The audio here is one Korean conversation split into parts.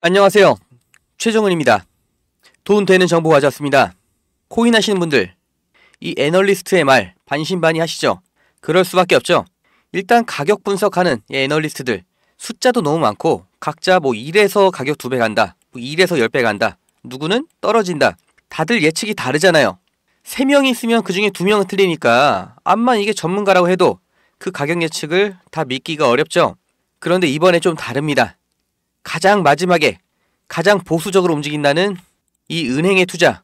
안녕하세요. 최종은입니다. 돈 되는 정보 가져왔습니다. 코인 하시는 분들, 이 애널리스트의 말 반신반의 하시죠? 그럴 수밖에 없죠. 일단 가격 분석하는 애널리스트들, 숫자도 너무 많고 각자 뭐 1에서 가격 2배 간다, 뭐 1에서 10배 간다, 누구는 떨어진다. 다들 예측이 다르잖아요. 3명이 있으면 그 중에 2명은 틀리니까 암만 이게 전문가라고 해도 그 가격 예측을 다 믿기가 어렵죠. 그런데 이번에 좀 다릅니다. 가장 마지막에 가장 보수적으로 움직인다는 이 은행의 투자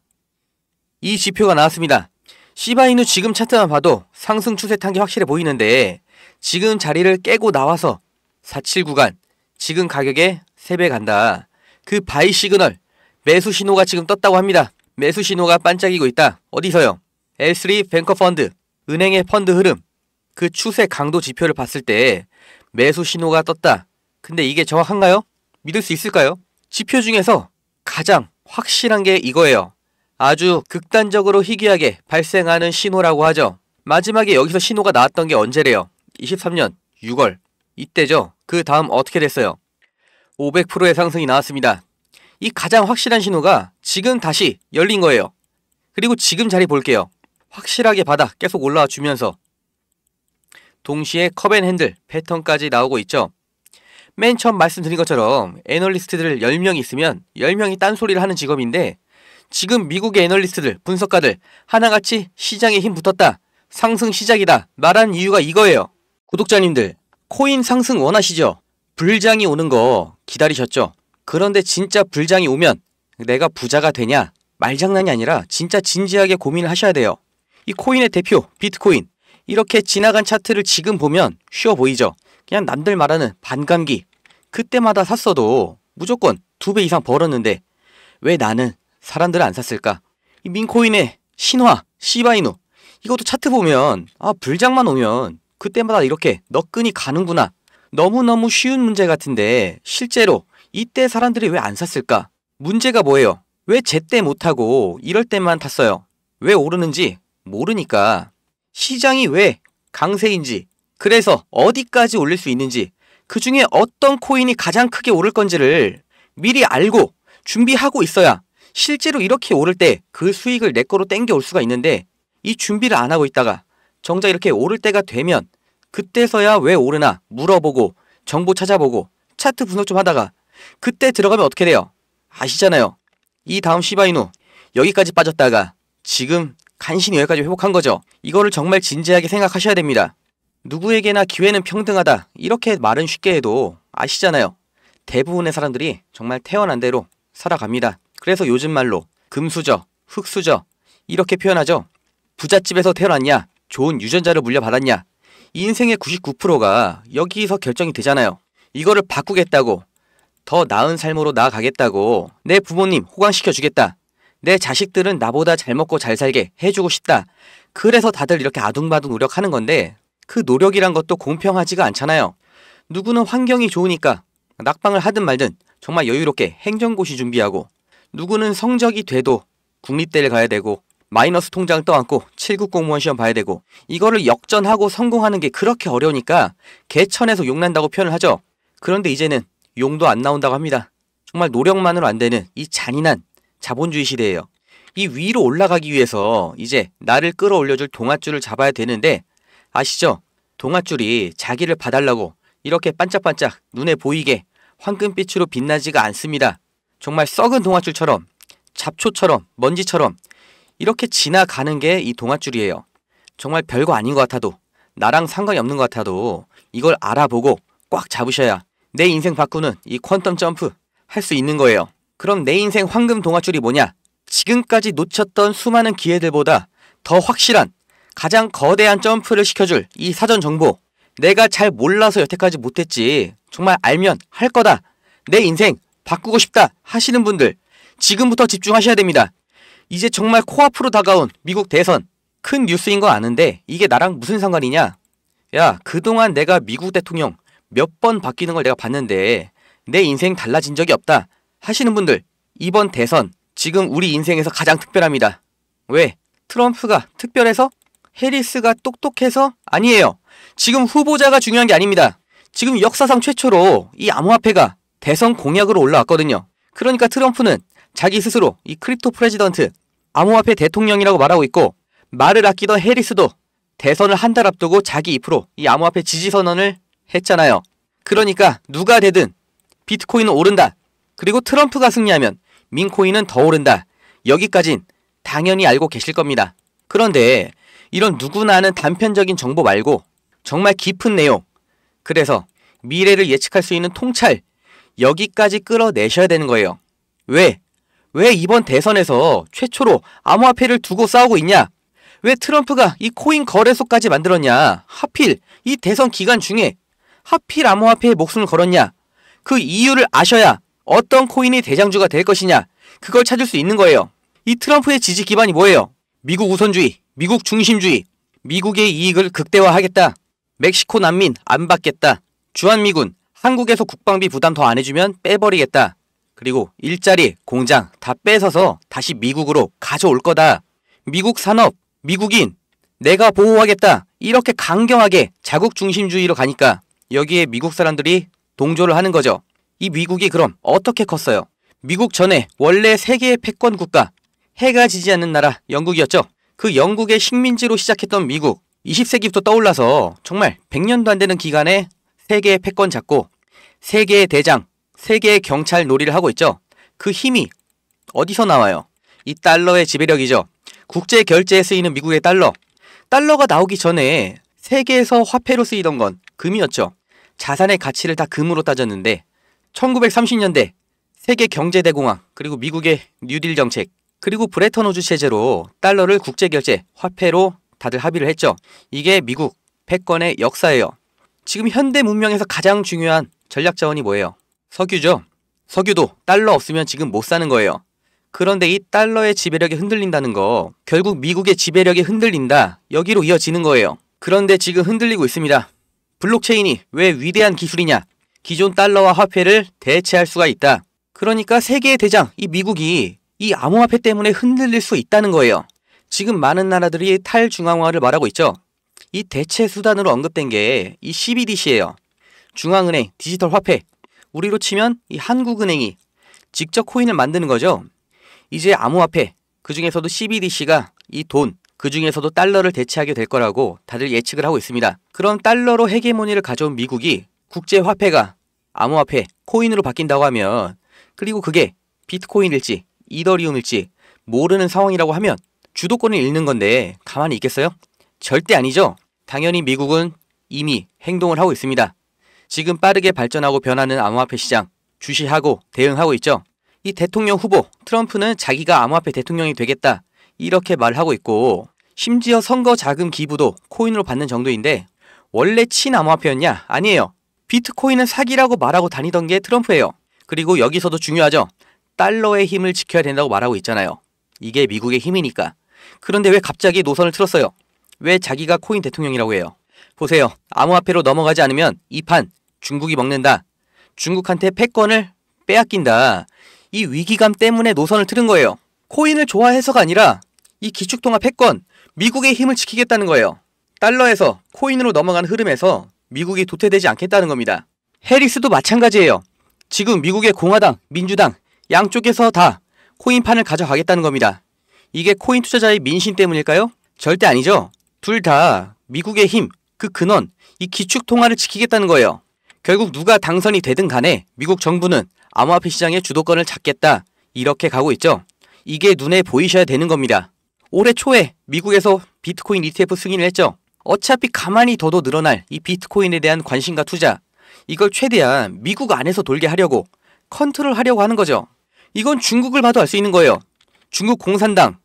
이 지표가 나왔습니다. 시바이누 지금 차트만 봐도 상승 추세 탄 게 확실해 보이는데 지금 자리를 깨고 나와서 47 구간 지금 가격에 3배 간다. 그 바이 시그널 매수 신호가 지금 떴다고 합니다. 매수 신호가 반짝이고 있다. 어디서요? L3 뱅커 펀드 은행의 펀드 흐름 그 추세 강도 지표를 봤을 때 매수 신호가 떴다. 근데 이게 정확한가요? 믿을 수 있을까요? 지표 중에서 가장 확실한 게 이거예요. 아주 극단적으로 희귀하게 발생하는 신호라고 하죠. 마지막에 여기서 신호가 나왔던 게 언제래요? 23년 6월. 이때죠. 그 다음 어떻게 됐어요? 500%의 상승이 나왔습니다. 이 가장 확실한 신호가 지금 다시 열린 거예요. 그리고 지금 자리 볼게요. 확실하게 바닥 계속 올라와 주면서 동시에 커벤 핸들 패턴까지 나오고 있죠. 맨 처음 말씀드린 것처럼 애널리스트들 1 0명 있으면 10명이 딴소리를 하는 직업인데 지금 미국의 애널리스트들, 분석가들 하나같이 시장에 힘 붙었다. 상승 시작이다. 말한 이유가 이거예요. 구독자님들, 코인 상승 원하시죠? 불장이 오는 거 기다리셨죠? 그런데 진짜 불장이 오면 내가 부자가 되냐? 말장난이 아니라 진짜 진지하게 고민을 하셔야 돼요. 이 코인의 대표 비트코인 이렇게 지나간 차트를 지금 보면 쉬워 보이죠? 그냥 남들 말하는 반감기. 그때마다 샀어도 무조건 두 배 이상 벌었는데 왜 나는 사람들은 안 샀을까? 이 민코인의 신화, 시바이누 이것도 차트 보면 아 불장만 오면 그때마다 이렇게 너끈히 가는구나. 너무너무 쉬운 문제 같은데 실제로 이때 사람들이 왜 안 샀을까? 문제가 뭐예요? 왜 제때 못하고 이럴 때만 탔어요? 왜 오르는지 모르니까 시장이 왜 강세인지, 그래서 어디까지 올릴 수 있는지, 그 중에 어떤 코인이 가장 크게 오를 건지를 미리 알고 준비하고 있어야 실제로 이렇게 오를 때 그 수익을 내 거로 땡겨올 수가 있는데 이 준비를 안 하고 있다가 정작 이렇게 오를 때가 되면 그때서야 왜 오르나 물어보고 정보 찾아보고 차트 분석 좀 하다가 그때 들어가면 어떻게 돼요? 아시잖아요. 이 다음 시바이누 여기까지 빠졌다가 지금 간신히 여기까지 회복한 거죠. 이거를 정말 진지하게 생각하셔야 됩니다. 누구에게나 기회는 평등하다. 이렇게 말은 쉽게 해도 아시잖아요. 대부분의 사람들이 정말 태어난 대로 살아갑니다. 그래서 요즘 말로 금수저, 흙수저 이렇게 표현하죠. 부잣집에서 태어났냐, 좋은 유전자를 물려받았냐. 인생의 99%가 여기서 결정이 되잖아요. 이거를 바꾸겠다고, 더 나은 삶으로 나아가겠다고, 내 부모님 호강시켜주겠다. 내 자식들은 나보다 잘 먹고 잘 살게 해주고 싶다. 그래서 다들 이렇게 아둥바둥 노력하는 건데 그 노력이란 것도 공평하지가 않잖아요. 누구는 환경이 좋으니까 낙방을 하든 말든 정말 여유롭게 행정고시 준비하고 누구는 성적이 돼도 국립대를 가야 되고 마이너스 통장 떠안고 7급 공무원 시험 봐야 되고 이거를 역전하고 성공하는 게 그렇게 어려우니까 개천에서 용난다고 표현을 하죠. 그런데 이제는 용도 안 나온다고 합니다. 정말 노력만으로 안 되는 이 잔인한 자본주의 시대예요. 이 위로 올라가기 위해서 이제 나를 끌어올려줄 동아줄을 잡아야 되는데 아시죠? 동아줄이 자기를 봐달라고 이렇게 반짝반짝 눈에 보이게 황금빛으로 빛나지가 않습니다. 정말 썩은 동아줄처럼 잡초처럼 먼지처럼 이렇게 지나가는 게 이 동아줄이에요. 정말 별거 아닌 것 같아도 나랑 상관이 없는 것 같아도 이걸 알아보고 꽉 잡으셔야 내 인생 바꾸는 이 퀀텀 점프 할 수 있는 거예요. 그럼 내 인생 황금 동화줄이 뭐냐? 지금까지 놓쳤던 수많은 기회들보다 더 확실한 가장 거대한 점프를 시켜줄 이 사전 정보. 내가 잘 몰라서 여태까지 못했지. 정말 알면 할 거다. 내 인생 바꾸고 싶다 하시는 분들 지금부터 집중하셔야 됩니다. 이제 정말 코앞으로 다가온 미국 대선. 큰 뉴스인 거 아는데 이게 나랑 무슨 상관이냐? 야, 그동안 내가 미국 대통령 몇 번 바뀌는 걸 내가 봤는데 내 인생 달라진 적이 없다. 하시는 분들, 이번 대선 지금 우리 인생에서 가장 특별합니다. 왜? 트럼프가 특별해서? 해리스가 똑똑해서? 아니에요. 지금 후보자가 중요한 게 아닙니다. 지금 역사상 최초로 이 암호화폐가 대선 공약으로 올라왔거든요. 그러니까 트럼프는 자기 스스로 이 크립토 프레지던트, 암호화폐 대통령이라고 말하고 있고 말을 아끼던 해리스도 대선을 한 달 앞두고 자기 입으로 이 암호화폐 지지 선언을 했잖아요. 그러니까 누가 되든 비트코인은 오른다. 그리고 트럼프가 승리하면 민코인은 더 오른다. 여기까진 당연히 알고 계실 겁니다. 그런데 이런 누구나 아는 단편적인 정보 말고 정말 깊은 내용, 그래서 미래를 예측할 수 있는 통찰, 여기까지 끌어내셔야 되는 거예요. 왜? 왜 이번 대선에서 최초로 암호화폐를 두고 싸우고 있냐? 왜 트럼프가 이 코인 거래소까지 만들었냐? 하필 이 대선 기간 중에 하필 암호화폐에 목숨을 걸었냐? 그 이유를 아셔야 어떤 코인이 대장주가 될 것이냐 그걸 찾을 수 있는 거예요. 이 트럼프의 지지 기반이 뭐예요? 미국 우선주의, 미국 중심주의, 미국의 이익을 극대화하겠다. 멕시코 난민 안 받겠다. 주한미군 한국에서 국방비 부담 더 안 해주면 빼버리겠다. 그리고 일자리, 공장 다 뺏어서 다시 미국으로 가져올 거다. 미국 산업, 미국인, 내가 보호하겠다. 이렇게 강경하게 자국 중심주의로 가니까 여기에 미국 사람들이 동조를 하는 거죠. 이 미국이 그럼 어떻게 컸어요? 미국 전에 원래 세계의 패권 국가, 해가 지지 않는 나라 영국이었죠. 그 영국의 식민지로 시작했던 미국, 20세기부터 떠올라서 정말 100년도 안 되는 기간에 세계의 패권 잡고 세계의 대장, 세계의 경찰 놀이를 하고 있죠. 그 힘이 어디서 나와요? 이 달러의 지배력이죠. 국제 결제에 쓰이는 미국의 달러. 달러가 나오기 전에 세계에서 화폐로 쓰이던 건 금이었죠. 자산의 가치를 다 금으로 따졌는데 1930년대 세계 경제대공황 그리고 미국의 뉴딜 정책 그리고 브레턴 우즈 체제로 달러를 국제결제 화폐로 다들 합의를 했죠. 이게 미국 패권의 역사예요. 지금 현대 문명에서 가장 중요한 전략 자원이 뭐예요? 석유죠. 석유도 달러 없으면 지금 못 사는 거예요. 그런데 이 달러의 지배력이 흔들린다는 거 결국 미국의 지배력이 흔들린다 여기로 이어지는 거예요. 그런데 지금 흔들리고 있습니다. 블록체인이 왜 위대한 기술이냐? 기존 달러와 화폐를 대체할 수가 있다. 그러니까 세계의 대장, 이 미국이 이 암호화폐 때문에 흔들릴 수 있다는 거예요. 지금 많은 나라들이 탈중앙화를 말하고 있죠. 이 대체 수단으로 언급된 게 이 CBDC예요. 중앙은행 디지털 화폐. 우리로 치면 이 한국은행이 직접 코인을 만드는 거죠. 이제 암호화폐, 그 중에서도 CBDC가 이 돈, 그 중에서도 달러를 대체하게 될 거라고 다들 예측을 하고 있습니다. 그럼 달러로 헤게모니를 가져온 미국이 국제 화폐가 암호화폐 코인으로 바뀐다고 하면 그리고 그게 비트코인일지 이더리움일지 모르는 상황이라고 하면 주도권을 잃는 건데 가만히 있겠어요? 절대 아니죠. 당연히 미국은 이미 행동을 하고 있습니다. 지금 빠르게 발전하고 변하는 암호화폐 시장 주시하고 대응하고 있죠. 이 대통령 후보 트럼프는 자기가 암호화폐 대통령이 되겠다 이렇게 말하고 있고 심지어 선거 자금 기부도 코인으로 받는 정도인데 원래 친암호화폐였냐? 아니에요. 비트코인은 사기라고 말하고 다니던 게 트럼프예요. 그리고 여기서도 중요하죠. 달러의 힘을 지켜야 된다고 말하고 있잖아요. 이게 미국의 힘이니까. 그런데 왜 갑자기 노선을 틀었어요? 왜 자기가 코인 대통령이라고 해요? 보세요. 암호화폐로 넘어가지 않으면 이 판 중국이 먹는다. 중국한테 패권을 빼앗긴다. 이 위기감 때문에 노선을 틀은 거예요. 코인을 좋아해서가 아니라 이 기축통화 패권, 미국의 힘을 지키겠다는 거예요. 달러에서 코인으로 넘어간 흐름에서 미국이 도태되지 않겠다는 겁니다. 해리스도 마찬가지예요. 지금 미국의 공화당, 민주당 양쪽에서 다 코인판을 가져가겠다는 겁니다. 이게 코인 투자자의 민심 때문일까요? 절대 아니죠. 둘 다 미국의 힘, 그 근원, 이 기축 통화를 지키겠다는 거예요. 결국 누가 당선이 되든 간에 미국 정부는 암호화폐 시장의 주도권을 잡겠다 이렇게 가고 있죠. 이게 눈에 보이셔야 되는 겁니다. 올해 초에 미국에서 비트코인 ETF 승인을 했죠. 어차피 가만히 둬도 늘어날 이 비트코인에 대한 관심과 투자 이걸 최대한 미국 안에서 돌게 하려고 컨트롤하려고 하는 거죠. 이건 중국을 봐도 알 수 있는 거예요. 중국 공산당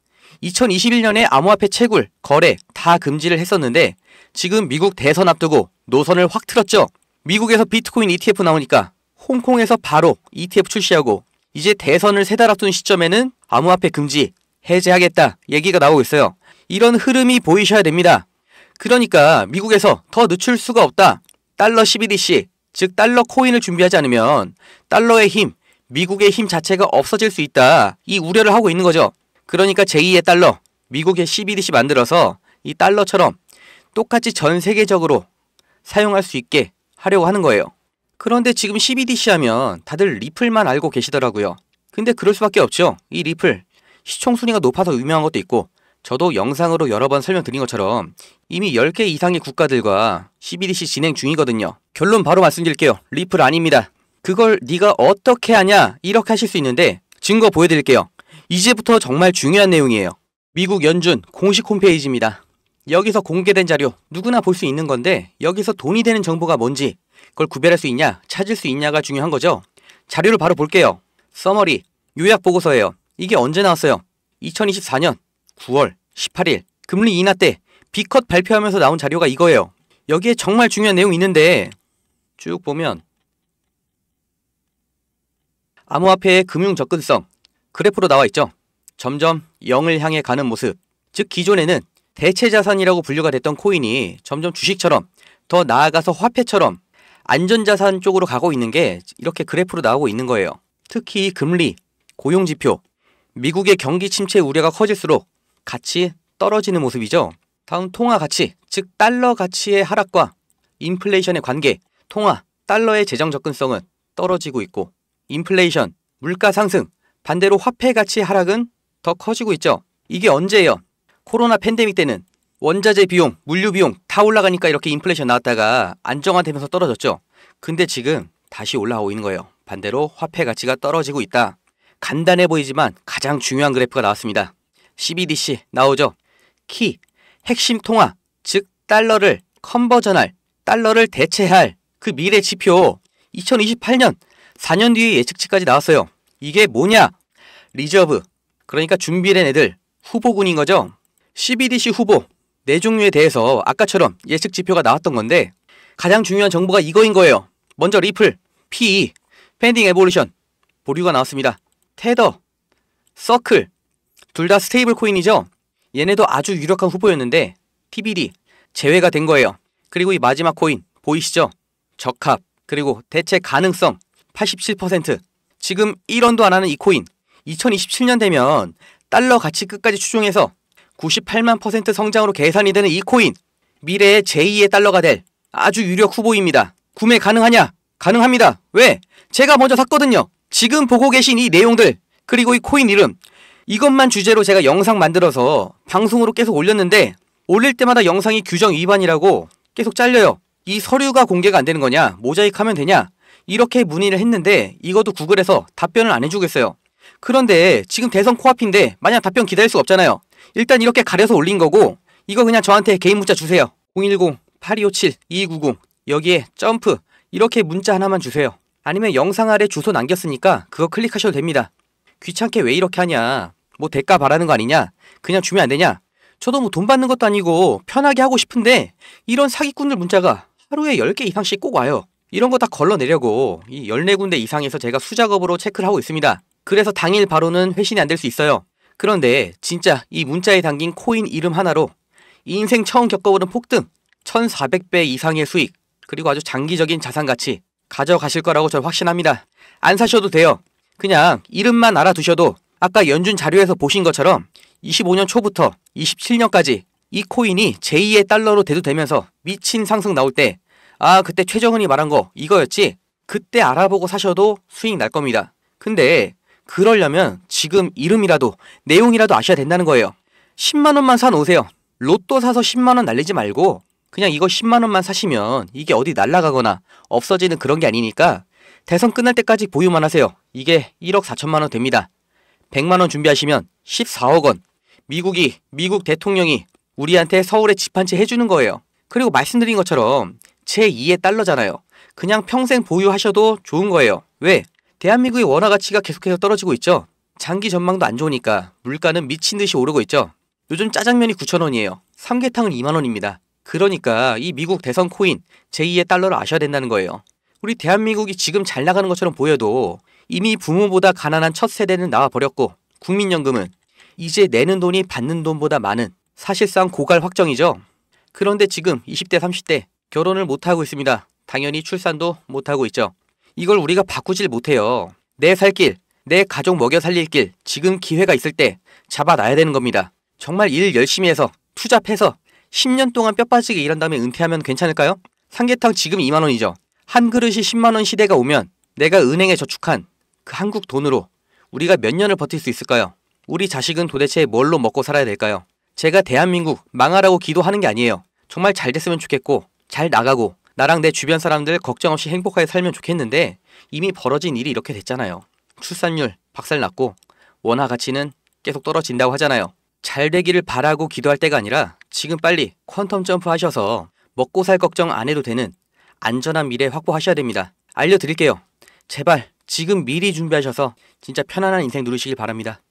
2021년에 암호화폐 채굴, 거래 다 금지를 했었는데 지금 미국 대선 앞두고 노선을 확 틀었죠. 미국에서 비트코인 ETF 나오니까 홍콩에서 바로 ETF 출시하고 이제 대선을 세 달 앞둔 시점에는 암호화폐 금지 해제하겠다 얘기가 나오고 있어요. 이런 흐름이 보이셔야 됩니다. 그러니까 미국에서 더 늦출 수가 없다. 달러 CBDC, 즉 달러 코인을 준비하지 않으면 달러의 힘, 미국의 힘 자체가 없어질 수 있다. 이 우려를 하고 있는 거죠. 그러니까 제2의 달러, 미국의 CBDC 만들어서 이 달러처럼 똑같이 전 세계적으로 사용할 수 있게 하려고 하는 거예요. 그런데 지금 CBDC 하면 다들 리플만 알고 계시더라고요. 근데 그럴 수밖에 없죠. 이 리플 시총 순위가 높아서 유명한 것도 있고 저도 영상으로 여러 번 설명드린 것처럼 이미 10개 이상의 국가들과 CBDC 진행 중이거든요. 결론 바로 말씀드릴게요. 리플 아닙니다. 그걸 네가 어떻게 하냐 이렇게 하실 수 있는데 증거 보여드릴게요. 이제부터 정말 중요한 내용이에요. 미국 연준 공식 홈페이지입니다. 여기서 공개된 자료 누구나 볼 수 있는 건데 여기서 돈이 되는 정보가 뭔지 그걸 구별할 수 있냐 찾을 수 있냐가 중요한 거죠. 자료를 바로 볼게요. 서머리 요약 보고서예요. 이게 언제 나왔어요? 2024년 9월 18일 금리 인하 때비컷 발표하면서 나온 자료가 이거예요. 여기에 정말 중요한 내용이 있는데 쭉 보면 암호화폐의 금융 접근성 그래프로 나와 있죠. 점점 0을 향해 가는 모습. 즉 기존에는 대체 자산이라고 분류가 됐던 코인이 점점 주식처럼 더 나아가서 화폐처럼 안전자산 쪽으로 가고 있는 게 이렇게 그래프로 나오고 있는 거예요. 특히 금리, 고용지표, 미국의 경기 침체 우려가 커질수록 같이 떨어지는 모습이죠. 다음 통화 가치, 즉 달러 가치의 하락과 인플레이션의 관계, 통화, 달러의 재정 접근성은 떨어지고 있고 인플레이션, 물가 상승, 반대로 화폐 가치 하락은 더 커지고 있죠. 이게 언제예요? 코로나 팬데믹 때는 원자재 비용, 물류 비용 다 올라가니까 이렇게 인플레이션 나왔다가 안정화되면서 떨어졌죠. 근데 지금 다시 올라오고 있는 거예요. 반대로 화폐 가치가 떨어지고 있다. 간단해 보이지만 가장 중요한 그래프가 나왔습니다. CBDC 나오죠. 키, 핵심 통화, 즉 달러를 컨버전할, 달러를 대체할 그 미래 지표 2028년 4년 뒤의 예측치까지 나왔어요. 이게 뭐냐? 리저브, 그러니까 준비된 애들, 후보군인 거죠. CBDC 후보, 네 종류에 대해서 아까처럼 예측 지표가 나왔던 건데 가장 중요한 정보가 이거인 거예요. 먼저 리플, PE, 펜딩 에볼루션, 보류가 나왔습니다. 테더, 서클, 둘다 스테이블 코인이죠? 얘네도 아주 유력한 후보였는데 TBD 제외가 된 거예요. 그리고 이 마지막 코인 보이시죠? 적합 그리고 대체 가능성 87% 지금 1원도 안 하는 이 코인 2027년 되면 달러 가치 끝까지 추종해서 98만 퍼센트 성장으로 계산이 되는 이 코인 미래의 제2의 달러가 될 아주 유력 후보입니다. 구매 가능하냐? 가능합니다. 왜? 제가 먼저 샀거든요. 지금 보고 계신 이 내용들 그리고 이 코인 이름 이것만 주제로 제가 영상 만들어서 방송으로 계속 올렸는데 올릴 때마다 영상이 규정 위반이라고 계속 잘려요. 이 서류가 공개가 안 되는 거냐? 모자이크하면 되냐? 이렇게 문의를 했는데 이것도 구글에서 답변을 안 해주겠어요. 그런데 지금 대선 코앞인데 만약 답변 기다릴 수 없잖아요. 일단 이렇게 가려서 올린 거고 이거 그냥 저한테 개인 문자 주세요. 010-8257-2290 여기에 점프 이렇게 문자 하나만 주세요. 아니면 영상 아래 주소 남겼으니까 그거 클릭하셔도 됩니다. 귀찮게 왜 이렇게 하냐. 뭐 대가 바라는 거 아니냐? 그냥 주면 안 되냐? 저도 뭐 돈 받는 것도 아니고 편하게 하고 싶은데 이런 사기꾼들 문자가 하루에 10개 이상씩 꼭 와요. 이런 거 다 걸러내려고 이 14군데 이상에서 제가 수작업으로 체크를 하고 있습니다. 그래서 당일 바로는 회신이 안 될 수 있어요. 그런데 진짜 이 문자에 담긴 코인 이름 하나로 인생 처음 겪어보는 폭등, 1400배 이상의 수익, 그리고 아주 장기적인 자산 가치 가져가실 거라고 저는 확신합니다. 안 사셔도 돼요. 그냥 이름만 알아두셔도 아까 연준 자료에서 보신 것처럼 25년 초부터 27년까지 이 코인이 제2의 달러로 대두되면서 미친 상승 나올 때 아 그때 최정은이 말한 거 이거였지 그때 알아보고 사셔도 수익 날 겁니다. 근데 그러려면 지금 이름이라도 내용이라도 아셔야 된다는 거예요. 10만 원만 사 놓으세요. 로또 사서 10만 원 날리지 말고 그냥 이거 10만 원만 사시면 이게 어디 날라가거나 없어지는 그런 게 아니니까 대선 끝날 때까지 보유만 하세요. 이게 1억 4천만 원 됩니다. 100만원 준비하시면 14억원. 미국이, 미국 대통령이 우리한테 서울에 집 한 채 해주는 거예요. 그리고 말씀드린 것처럼 제2의 달러잖아요. 그냥 평생 보유하셔도 좋은 거예요. 왜? 대한민국의 원화 가치가 계속해서 떨어지고 있죠. 장기 전망도 안 좋으니까 물가는 미친 듯이 오르고 있죠. 요즘 짜장면이 9,000원이에요. 삼계탕은 2만원입니다. 그러니까 이 미국 대선 코인 제2의 달러를 아셔야 된다는 거예요. 우리 대한민국이 지금 잘 나가는 것처럼 보여도 이미 부모보다 가난한 첫 세대는 나와버렸고 국민연금은 이제 내는 돈이 받는 돈보다 많은 사실상 고갈 확정이죠. 그런데 지금 20대 30대 결혼을 못하고 있습니다. 당연히 출산도 못하고 있죠. 이걸 우리가 바꾸질 못해요. 내 살 길, 내 가족 먹여 살릴 길, 지금 기회가 있을 때 잡아놔야 되는 겁니다. 정말 일 열심히 해서 투잡해서 10년 동안 뼈 빠지게 일한 다음에 은퇴하면 괜찮을까요? 삼계탕 지금 2만원이죠. 한 그릇이 10만원 시대가 오면 내가 은행에 저축한 그 한국 돈으로 우리가 몇 년을 버틸 수 있을까요? 우리 자식은 도대체 뭘로 먹고 살아야 될까요? 제가 대한민국 망하라고 기도하는 게 아니에요. 정말 잘 됐으면 좋겠고, 잘 나가고, 나랑 내 주변 사람들 걱정 없이 행복하게 살면 좋겠는데, 이미 벌어진 일이 이렇게 됐잖아요. 출산율 박살 났고, 원화 가치는 계속 떨어진다고 하잖아요. 잘 되기를 바라고 기도할 때가 아니라, 지금 빨리 퀀텀 점프 하셔서 먹고 살 걱정 안 해도 되는 안전한 미래 확보하셔야 됩니다. 알려드릴게요. 제발 지금 미리 준비하셔서 진짜 편안한 인생 누리시길 바랍니다.